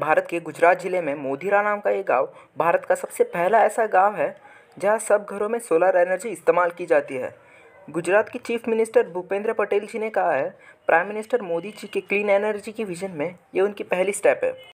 भारत के गुजरात ज़िले में मोधीरा नाम का ये गाँव भारत का सबसे पहला ऐसा गाँव है जहाँ सब घरों में सोलर एनर्जी इस्तेमाल की जाती है गुजरात के चीफ मिनिस्टर भूपेंद्र पटेल जी ने कहा है प्राइम मिनिस्टर मोदी जी के क्लीन एनर्जी की विजन में ये उनकी पहली स्टेप है